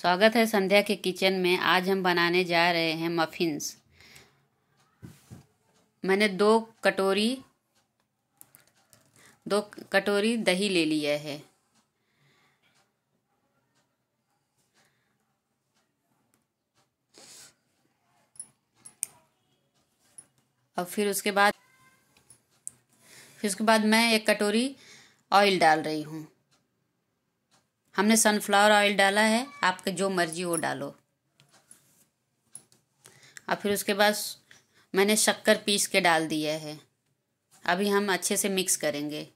स्वागत है संध्या के किचन में आज हम बनाने जा रहे हैं मफिन्स मैंने दो कटोरी दो कटोरी दही ले लिया है और फिर उसके बाद फिर उसके बाद मैं एक कटोरी ऑयल डाल रही हूँ हमने सनफ्लावर ऑयल डाला है आपके जो मर्जी वो डालो और फिर उसके बाद मैंने शक्कर पीस के डाल दिया है अभी हम अच्छे से मिक्स करेंगे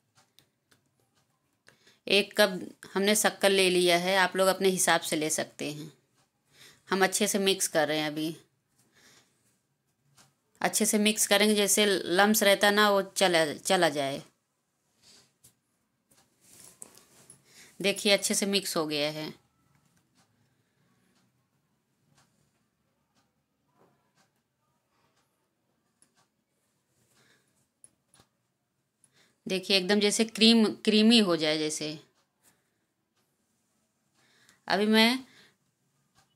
एक कप हमने शक्कर ले लिया है आप लोग अपने हिसाब से ले सकते हैं हम अच्छे से मिक्स कर रहे हैं अभी अच्छे से मिक्स करेंगे जैसे लम्स रहता ना वो चला चला जाए देखिए अच्छे से मिक्स हो गया है देखिए एकदम जैसे क्रीम क्रीमी हो जाए जैसे अभी मैं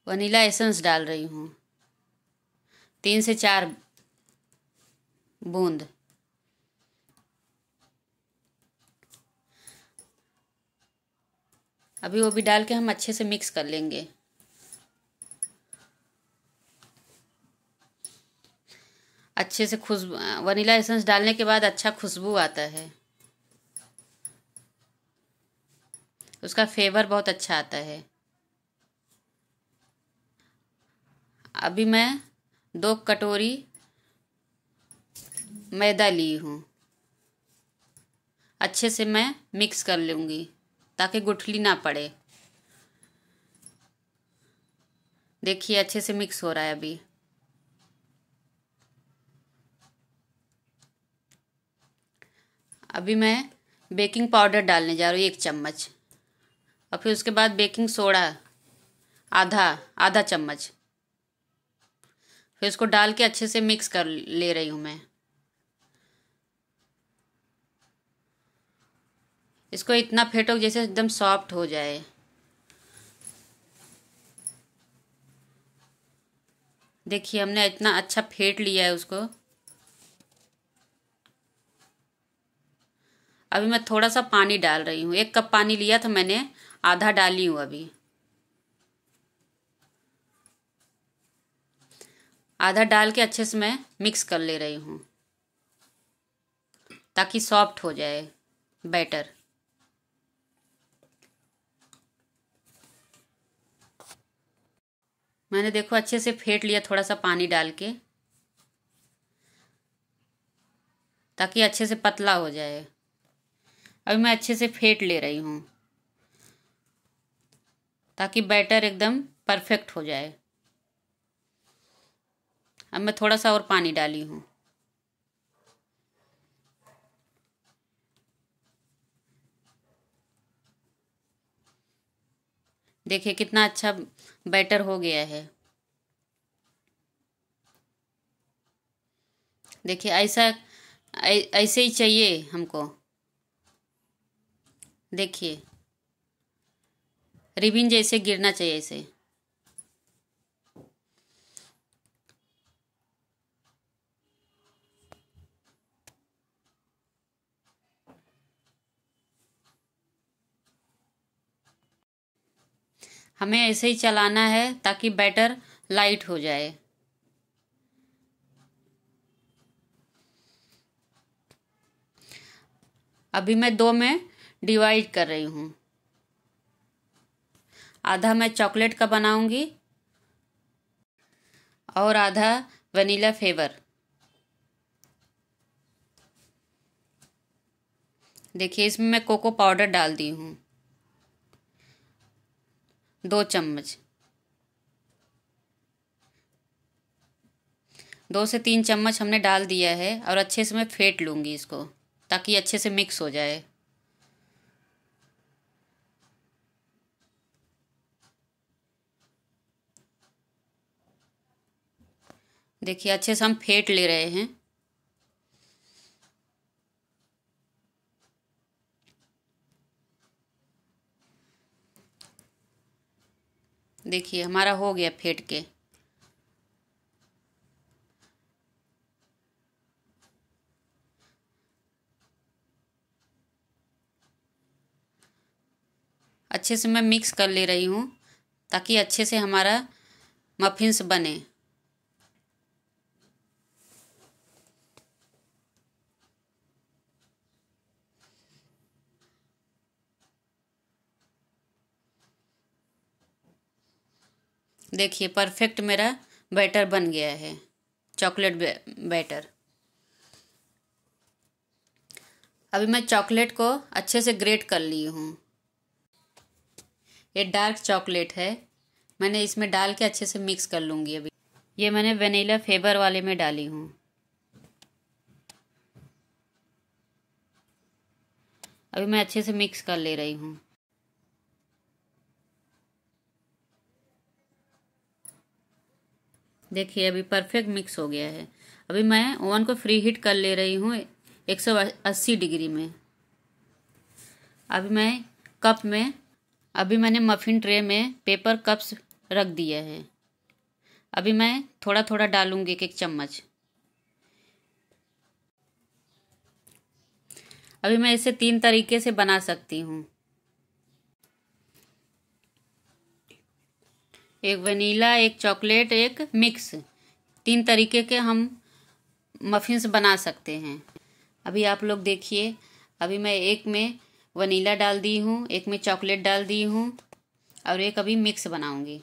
वनीला एसेंस डाल रही हूँ तीन से चार बूंद अभी वो भी डाल के हम अच्छे से मिक्स कर लेंगे अच्छे से खुशबू वनीला एसेंस डालने के बाद अच्छा खुशबू आता है उसका फ्लेवर बहुत अच्छा आता है अभी मैं दो कटोरी मैदा ली हूँ अच्छे से मैं मिक्स कर लूँगी ताकि गुठली ना पड़े देखिए अच्छे से मिक्स हो रहा है अभी अभी मैं बेकिंग पाउडर डालने जा रही हूँ एक चम्मच और फिर उसके बाद बेकिंग सोडा आधा आधा चम्मच फिर उसको डाल के अच्छे से मिक्स कर ले रही हूँ मैं इसको इतना फेटो जैसे एकदम सॉफ्ट हो जाए देखिए हमने इतना अच्छा फेंट लिया है उसको अभी मैं थोड़ा सा पानी डाल रही हूँ एक कप पानी लिया था मैंने आधा डाली हूँ अभी आधा डाल के अच्छे से मैं मिक्स कर ले रही हूँ ताकि सॉफ्ट हो जाए बैटर मैंने देखो अच्छे से फेंट लिया थोड़ा सा पानी डाल के ताकि अच्छे से पतला हो जाए अभी मैं अच्छे से फेंट ले रही हूँ ताकि बैटर एकदम परफेक्ट हो जाए अब मैं थोड़ा सा और पानी डाली हूँ देखिए कितना अच्छा बेटर हो गया है देखिए ऐसा ऐसे ही चाहिए हमको देखिए रिबिन जैसे गिरना चाहिए ऐसे हमें ऐसे ही चलाना है ताकि बैटर लाइट हो जाए अभी मैं दो में डिवाइड कर रही हूँ आधा मैं चॉकलेट का बनाऊंगी और आधा वनीला फ्लेवर देखिए इसमें मैं कोको पाउडर डाल दी हूँ दो चम्मच दो से तीन चम्मच हमने डाल दिया है और अच्छे से मैं फेंट लूँगी इसको ताकि अच्छे से मिक्स हो जाए देखिए अच्छे से हम फेंट ले रहे हैं देखिए हमारा हो गया फेंट के अच्छे से मैं मिक्स कर ले रही हूँ ताकि अच्छे से हमारा मफिन्स बने देखिए परफेक्ट मेरा बैटर बन गया है चॉकलेट बैटर अभी मैं चॉकलेट को अच्छे से ग्रेट कर ली हूँ ये डार्क चॉकलेट है मैंने इसमें डाल के अच्छे से मिक्स कर लूँगी अभी ये मैंने वेनीला फेबर वाले में डाली हूँ अभी मैं अच्छे से मिक्स कर ले रही हूँ देखिए अभी परफेक्ट मिक्स हो गया है अभी मैं ओवन को फ्री हीट कर ले रही हूँ 180 डिग्री में अभी मैं कप में अभी मैंने मफिन ट्रे में पेपर कप्स रख दिया है अभी मैं थोड़ा थोड़ा डालूंगी एक एक चम्मच अभी मैं इसे तीन तरीके से बना सकती हूँ एक वनीला एक चॉकलेट एक मिक्स तीन तरीके के हम मफिन्स बना सकते हैं अभी आप लोग देखिए अभी मैं एक में वनीला डाल दी हूँ एक में चॉकलेट डाल दी हूँ और एक अभी मिक्स बनाऊँगी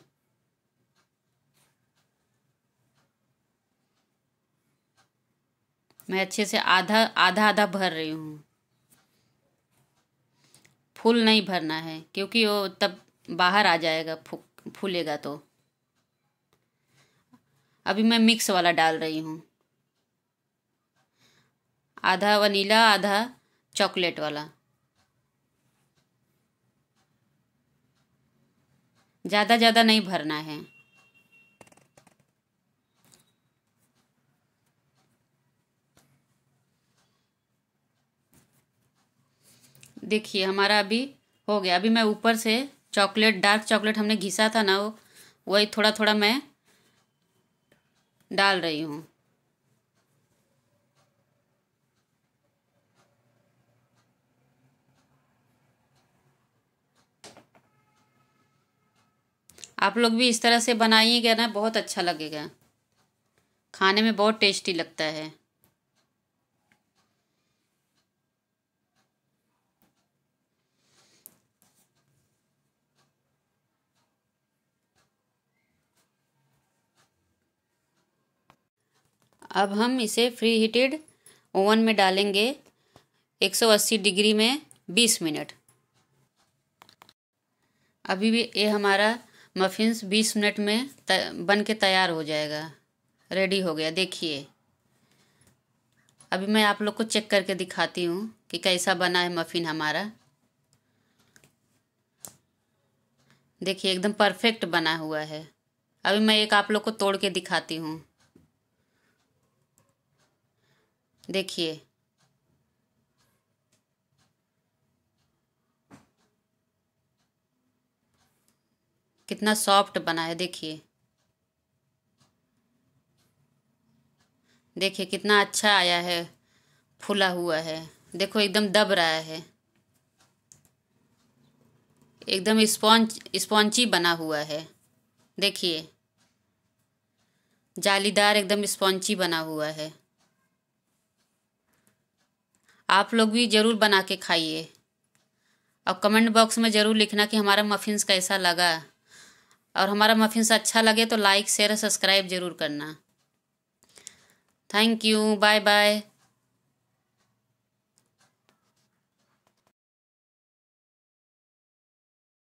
मैं अच्छे से आधा आधा आधा भर रही हूँ फुल नहीं भरना है क्योंकि वो तब बाहर आ जाएगा फूलेगा तो अभी मैं मिक्स वाला डाल रही हूँ आधा वनीला आधा चॉकलेट वाला ज़्यादा ज़्यादा नहीं भरना है देखिए हमारा अभी हो गया अभी मैं ऊपर से चॉकलेट डार्क चॉकलेट हमने घिसा था ना वो वही थोड़ा थोड़ा मैं डाल रही हूँ आप लोग भी इस तरह से बनाइएगा ना बहुत अच्छा लगेगा खाने में बहुत टेस्टी लगता है अब हम इसे फ्री हीटेड ओवन में डालेंगे 180 डिग्री में 20 मिनट अभी भी ये हमारा मफिन्स 20 मिनट में बन के तैयार हो जाएगा रेडी हो गया देखिए अभी मैं आप लोग को चेक करके दिखाती हूँ कि कैसा बना है मफिन हमारा देखिए एकदम परफेक्ट बना हुआ है अभी मैं एक आप लोग को तोड़ के दिखाती हूँ देखिए कितना सॉफ्ट बना है देखिए देखिए कितना अच्छा आया है फूला हुआ है देखो एकदम दब रहा है एकदम स्पॉन्च स्पॉन्ची बना हुआ है देखिए जालीदार एकदम स्पॉन्ची बना हुआ है आप लोग भी ज़रूर बना के खाइए और कमेंट बॉक्स में ज़रूर लिखना कि हमारा मफिन्स कैसा लगा और हमारा मफिन्स अच्छा लगे तो लाइक शेयर सब्सक्राइब ज़रूर करना थैंक यू बाय बाय